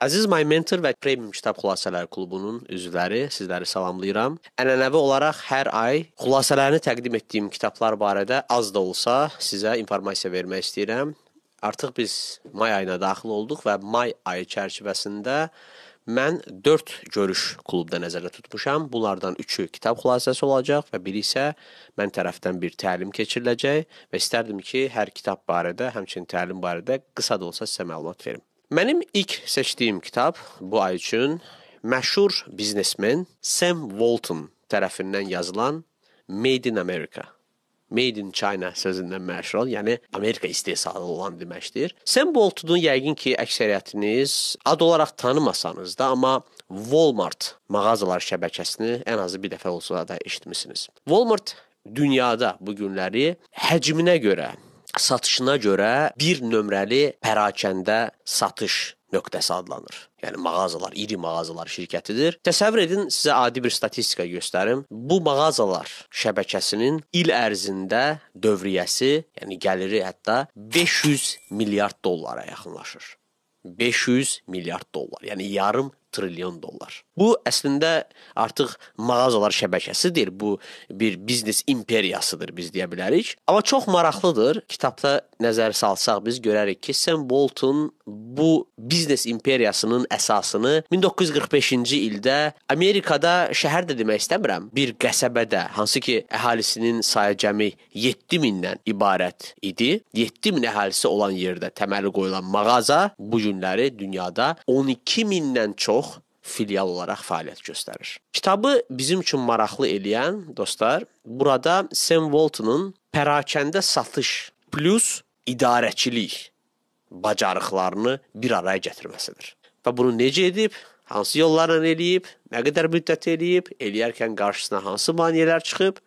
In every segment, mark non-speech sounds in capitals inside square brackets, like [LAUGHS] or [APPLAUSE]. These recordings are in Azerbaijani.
Əziz My Mentor və Premium Kitab Xülasələri klubunun üzvləri, sizləri salamlayıram. Ənənəvi olaraq hər ay xülasələrini təqdim etdiyim kitablar barədə az da olsa sizə informasiya vermək istəyirəm. Artıq biz may ayına daxil olduq və may ayı çərçivəsində mən 4 görüş klubda nəzərdə tutmuşam. Bunlardan 3-ü kitab xülasəsi olacaq və biri isə mən tərəfdən bir təlim keçiriləcək və istərdim ki, hər kitab barədə, həmçinin təlim barədə qısa da olsa sizə məlumat verim. Mənim ilk seçdiyim kitab bu ay üçün məşhur biznesmen Sam Walton tərəfindən yazılan Made in America Made in China sözündən məşhur olan, yəni Amerika istehsalı olan deməkdir. Sam Waltonun yəqin ki, əksəriyyətiniz ad olaraq tanımasanız da, amma Walmart mağazalar şəbəkəsini ən azı bir dəfə olsa da eşitmisiniz. Walmart dünyada bu günləri həcminə görə satışına görə 1 nömrəli pərakəndə satış nöqtəsi adlanır. Yəni mağazalar, iri mağazalar şirkətidir. Təsəvvür edin, sizə adi bir statistika göstərim. Bu mağazalar şəbəkəsinin il ərzində dövriyyəsi, yəni gəliri hətta 500 milyard dollara yaxınlaşır. 500 milyard dollar, yəni yarım trilyon dollar. Bu əslində artıq mağazalar şəbəkəsidir. Bu bir biznes imperiyasıdır biz deyə bilərik. Amma çox maraqlıdır. Kitabda nəzər salsaq biz görərik ki, Sam Walton bu biznes imperiyasının əsasını 1945-ci ildə Amerikada şəhər də demək istəmirəm, bir qəsəbədə, hansı ki, əhalisinin sayı cəmi 7000-dən ibarət idi. 7000 əhalisi olan yerdə təməli qoyulan mağaza bu günləri dünyada 12000-dən çox filial olaraq fəaliyyət göstərir. Kitabı bizim üçün maraqlı eləyən dostlar, burada Sam Waltonun pərakəndə satış plus idarəçilik bacarıqlarını bir araya gətirməsidir. Və bunu necə edib, hansı yollarla eləyib, nə qədər müddət eləyib, eləyərkən qarşısına hansı maneələr çıxıb,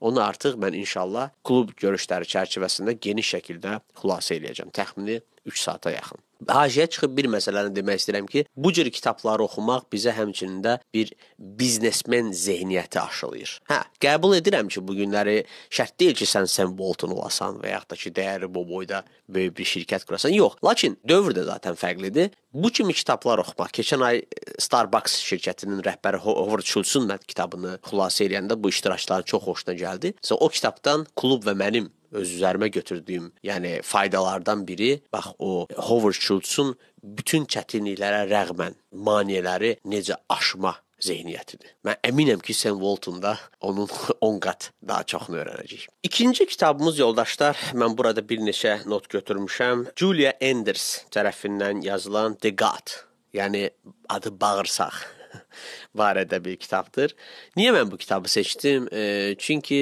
onu artıq mən inşallah klub görüşləri çərçivəsində geniş şəkildə xülasə eləyəcəm. Təxmini 3 saata yaxın. Hajiyə çıxıb bir məsələni demək istəyirəm ki, bu cür kitabları oxumaq bizə həmçinin də bir biznesmen zehniyyəti aşılayır. Hə, qəbul edirəm ki, bu günləri şərt deyil ki, sən Sam Walton olasan və yaxud da ki, dəyəri bu boyda böyük bir şirkət qurasan. Yox, lakin dövr də zaten fərqlidir. Bu kimi kitablar oxumaq. Keçən ay Starbucks şirkətinin rəhbəri Howard Schultz'un kitabını xülasə edəndə bu iştirakçıların çox xoşuna gəldi. Sə o kitabdan klub və mənim öz üzərimə götürdüyüm, yəni faydalardan biri bax o Howard Schultz'un bütün çətinliklərə rəğmən maneələri necə aşma zehniyyətidir. Mən əminəm ki, Sam Walton-da onun 10 [LAUGHS] qat daha çoxunu öyrənəcək. İkinci kitabımız yoldaşlar, mən burada bir neçə not götürmüşəm. Julia Enders tərəfindən yazılan The God, yəni adı bağırsaq [LAUGHS] barədə bir kitabdır. Niyə mən bu kitabı seçdim? E, çünki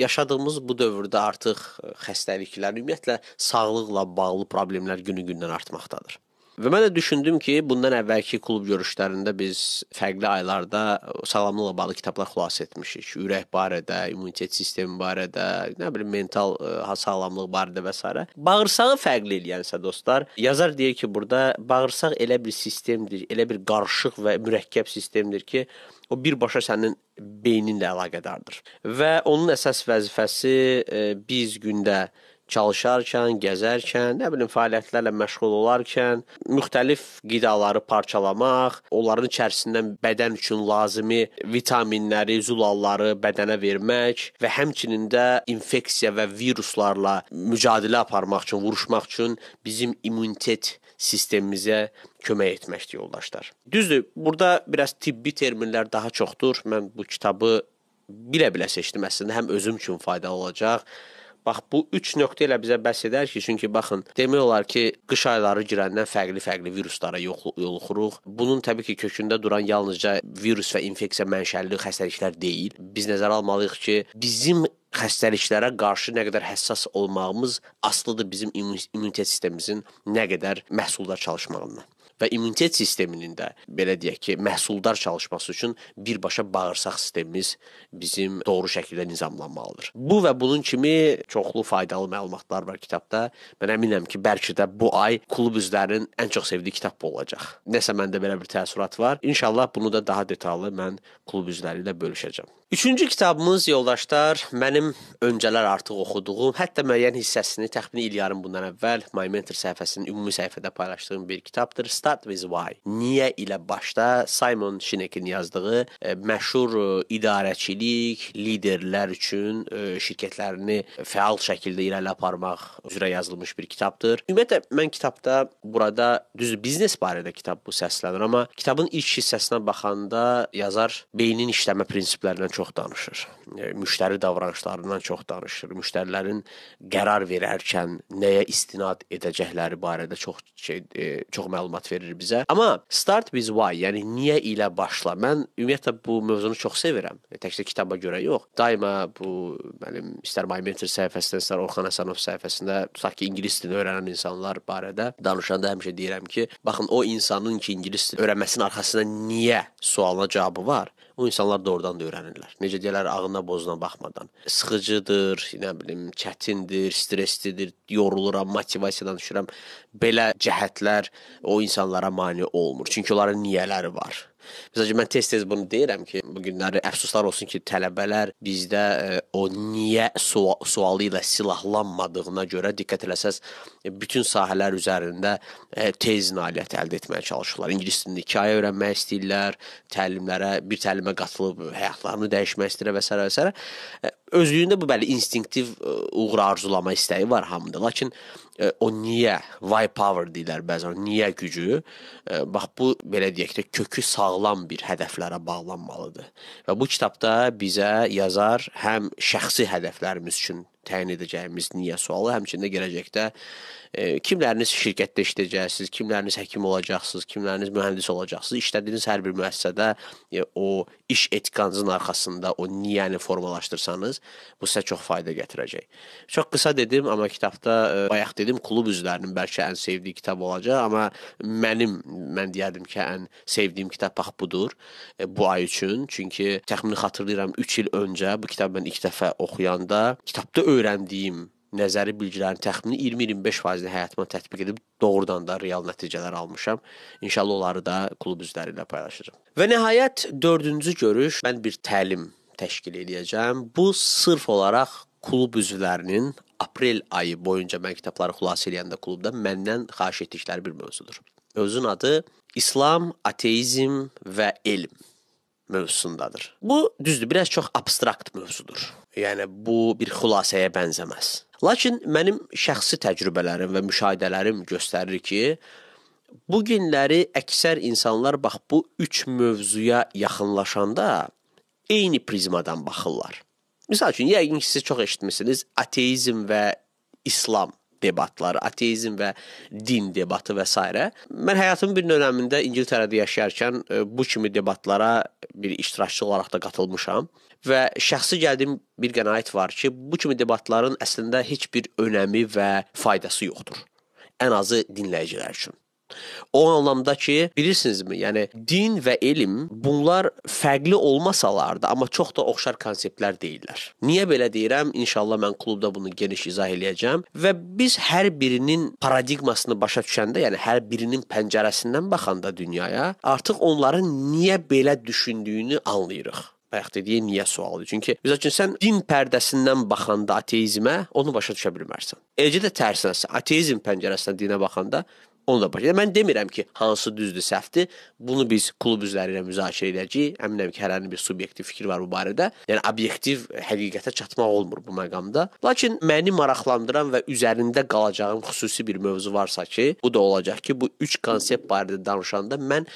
yaşadığımız bu dövrdə artıq xəstəliklər, ümumiyyətlə sağlıqla bağlı problemlər günü-gündən artmaqdadır. Və mən də düşündüm ki, bundan əvvəlki klub görüşlərində biz fərqli aylarda sağlamlıqla bağlı kitablar xülasə etmişik. Ürək barədə, immunitet sistemi barədə, nə bilim mental ə, e, sağlamlıq barədə və s. Bağırsağı fərqli eləyənsə dostlar, yazar deyir ki, burada bağırsaq elə bir sistemdir, elə bir qarışıq və mürəkkəb sistemdir ki, o birbaşa sənin beyninlə əlaqədardır. Və onun əsas vəzifəsi ə, e, biz gündə çalışarkən, gəzərkən, nə bilim fəaliyyətlərlə məşğul olarkən müxtəlif qidaları parçalamaq, onların içərisindən bədən üçün lazımi vitaminləri, zülalları bədənə vermək və həmçinin də infeksiya və viruslarla mücadilə aparmaq üçün, vuruşmaq üçün bizim immunitet sistemimizə kömək etməkdir yoldaşlar. Düzdür, burada biraz tibbi terminlər daha çoxdur. Mən bu kitabı bilə-bilə seçdim əslində həm özüm üçün faydalı olacaq, Bax bu 3 nöqtə elə bizə bəs edər ki, çünki baxın, demək olar ki, qış ayları girəndən fərqli-fərqli viruslara yoluxuruq. Bunun təbii ki, kökündə duran yalnızca virus və infeksiya mənşəli xəstəliklər deyil. Biz nəzərə almalıyıq ki, bizim xəstəliklərə qarşı nə qədər həssas olmağımız asılıdır bizim immunitet sistemimizin nə qədər məhsuldar çalışmağından və immunitet sisteminin də belə deyək ki, məhsuldar çalışması üçün birbaşa bağırsaq sistemimiz bizim doğru şəkildə nizamlanmalıdır. Bu və bunun kimi çoxlu faydalı məlumatlar var kitabda. Mən əminəm ki, bəlkə də bu ay klub üzvlərinin ən çox sevdiyi kitab bu olacaq. Nəsə məndə belə bir təəssürat var. İnşallah bunu da daha detallı mən klub üzvləri ilə bölüşəcəm. Üçüncü kitabımız yoldaşlar, mənim öncələr artıq oxuduğum, hətta müəyyən hissəsini təxmini il yarım bundan əvvəl My Mentor səhifəsinin ümumi səhifədə paylaşdığım bir kitabdır. That is why. Niyə ilə başda Simon Sinekin yazdığı ə, e, məşhur ə, e, idarəçilik, liderlər üçün ə, e, şirkətlərini fəal şəkildə irəli aparmaq üzrə yazılmış bir kitabdır. Ümumiyyətlə mən kitabda burada düz biznes barədə kitab bu səslənir, amma kitabın ilk hissəsinə baxanda yazar beynin işləmə prinsiplərindən çox danışır. Müştəri davranışlarından çox danışır. Müştərilərin qərar verərkən nəyə istinad edəcəkləri barədə çox şey, çox məlumat verir verir bizə. Amma start with why, yəni niyə ilə başla. Mən ümumiyyətlə bu mövzunu çox sevirəm. E, təkcə kitaba görə yox. Daima bu mənim istər My Mentor səhifəsində, istər Orxan Həsənov səhifəsində tutaq ki, ingilis dilini öyrənən insanlar barədə danışanda həmişə deyirəm ki, baxın o insanın ki, ingilis dilini öyrənməsinin arxasında niyə sualına cavabı var o insanlar doğrudan da öyrənirlər. Necə deyirlər, ağına bozuna baxmadan. Sıxıcıdır, nə bilim, çətindir, stresslidir, yoruluram, motivasiyadan düşürəm. Belə cəhətlər o insanlara mane olmur. Çünki onların niyələri var. Məsələn, mən tez-tez bunu deyirəm ki, bu günləri əfsuslar olsun ki, tələbələr bizdə ə, e, o niyə sual sualı ilə silahlanmadığına görə diqqət eləsəz e, bütün sahələr üzərində ə, e, tez nailiyyət əldə etməyə çalışırlar. İngilis dilini iki ay öyrənmək istəyirlər, təlimlərə, bir təlimə qatılıb həyatlarını dəyişmək istəyirlər və s. və s özlüyündə bu bəli instinktiv e, uğur arzulama istəyi var hamında. Lakin e, o niyə, why power deyirlər bəzən, niyə gücü? E, bax bu belə deyək də kökü sağlam bir hədəflərə bağlanmalıdır. Və bu kitabda bizə yazar həm şəxsi hədəflərimiz üçün təyin edəcəyimiz niyə sualı, həmçində gələcəkdə e, kimləriniz şirkətdə işləyəcəksiniz, kimləriniz həkim olacaqsınız, kimləriniz mühəndis olacaqsınız. İşlədiyiniz hər bir müəssisədə e, o iş etikanızın arxasında o niyəni formalaşdırsanız, bu sizə çox fayda gətirəcək. Çox qısa dedim, amma kitabda e, bayaq dedim klub üzvlərinin bəlkə ən sevdiyi kitab olacaq, amma mənim mən deyərdim ki, ən sevdiyim kitab bax budur e, bu ay üçün, çünki təxmini xatırlayıram 3 il öncə bu kitabı mən ilk dəfə oxuyanda kitabda öyrəndiyim nəzəri bilgilərin təxmini 20-25%-ni həyatıma tətbiq edib doğrudan da real nəticələr almışam. İnşallah onları da klub üzvləri ilə paylaşacağam. Və nəhayət dördüncü görüş mən bir təlim təşkil edəcəm. Bu sırf olaraq klub üzvlərinin aprel ayı boyunca mən kitabları xülasə eləyəndə klubda məndən xahiş etdikləri bir mövzudur. Mövzunun adı İslam, ateizm və elm mövzusundadır. Bu düzdür, biraz çox abstrakt mövzudur. Yəni bu bir xülasəyə bənzəməz. Lakin mənim şəxsi təcrübələrim və müşahidələrim göstərir ki, bu günləri əksər insanlar bax bu 3 mövzuya yaxınlaşanda eyni prizmadan baxırlar. Məsəl üçün, yəqin ki, siz çox eşitmisiniz ateizm və İslam debatları, ateizm və din debatı və s. Mən həyatımın bir dövründə İngiltərədə yaşayarkən e, bu kimi debatlara bir iştirakçı olaraq da qatılmışam və şəxsi gəldiyim bir qənaət var ki, bu kimi debatların əslində heç bir önəmi və faydası yoxdur. Ən azı dinləyicilər üçün. O anlamda ki, bilirsinizmi, yəni din və elm bunlar fərqli olmasalar da, amma çox da oxşar konseptlər deyillər. Niyə belə deyirəm? İnşallah mən klubda bunu geniş izah eləyəcəm və biz hər birinin paradiqmasını başa düşəndə, yəni hər birinin pəncərəsindən baxanda dünyaya, artıq onların niyə belə düşündüyünü anlayırıq bayaq dediyi niyə sualıdır. Çünki məsəl üçün sən din pərdəsindən baxanda ateizmə onu başa düşə bilmərsən. Eləcə də tərsinə, ateizm pəncərəsindən dinə baxanda Onu da başa mən demirəm ki, hansı düzdür, səhvdir. Bunu biz klub üzvləri ilə müzakirə edəcəyik. Əminəm ki, hər hansı bir subyektiv fikir var bu barədə. Yəni obyektiv həqiqətə çatmaq olmur bu məqamda. Lakin məni maraqlandıran və üzərində qalacağım xüsusi bir mövzu varsa ki, bu da olacaq ki, bu 3 konsept barədə danışanda mən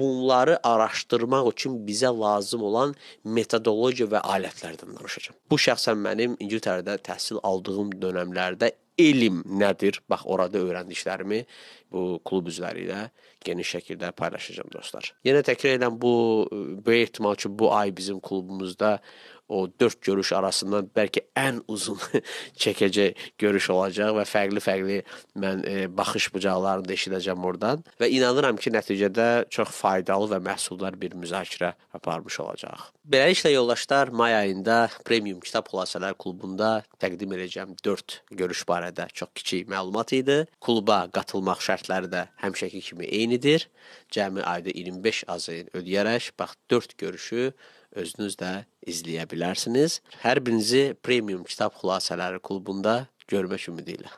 bunları araşdırmaq üçün bizə lazım olan metodologiya və alətlərdən danışacağam. Bu şəxsən mənim İngiltərədə təhsil aldığım dövrlərdə elm nədir? Bax orada öyrəndiklərimi bu klub üzvləri ilə geniş şəkildə paylaşacağam dostlar. Yenə təkrar edirəm bu böyük ehtimal ki, bu ay bizim klubumuzda o dörd görüş arasından bəlkə ən uzun [LAUGHS] çəkəcək görüş olacaq və fərqli-fərqli mən e, baxış bucaqlarını da eşidəcəm oradan və inanıram ki, nəticədə çox faydalı və məhsuldar bir müzakirə aparmış olacaq. Beləliklə yoldaşlar, may ayında Premium Kitab Xülasələr klubunda təqdim edəcəm 4 görüş barədə çox kiçik məlumat idi. Kluba qatılmaq şərtləri də həmişəki kimi eynidir. Cəmi ayda 25 azəyin ödəyərək bax 4 görüşü özünüz də izləyə bilərsiniz. Hər birinizi Premium Kitab Xülasələri klubunda görmək ümidi ilə.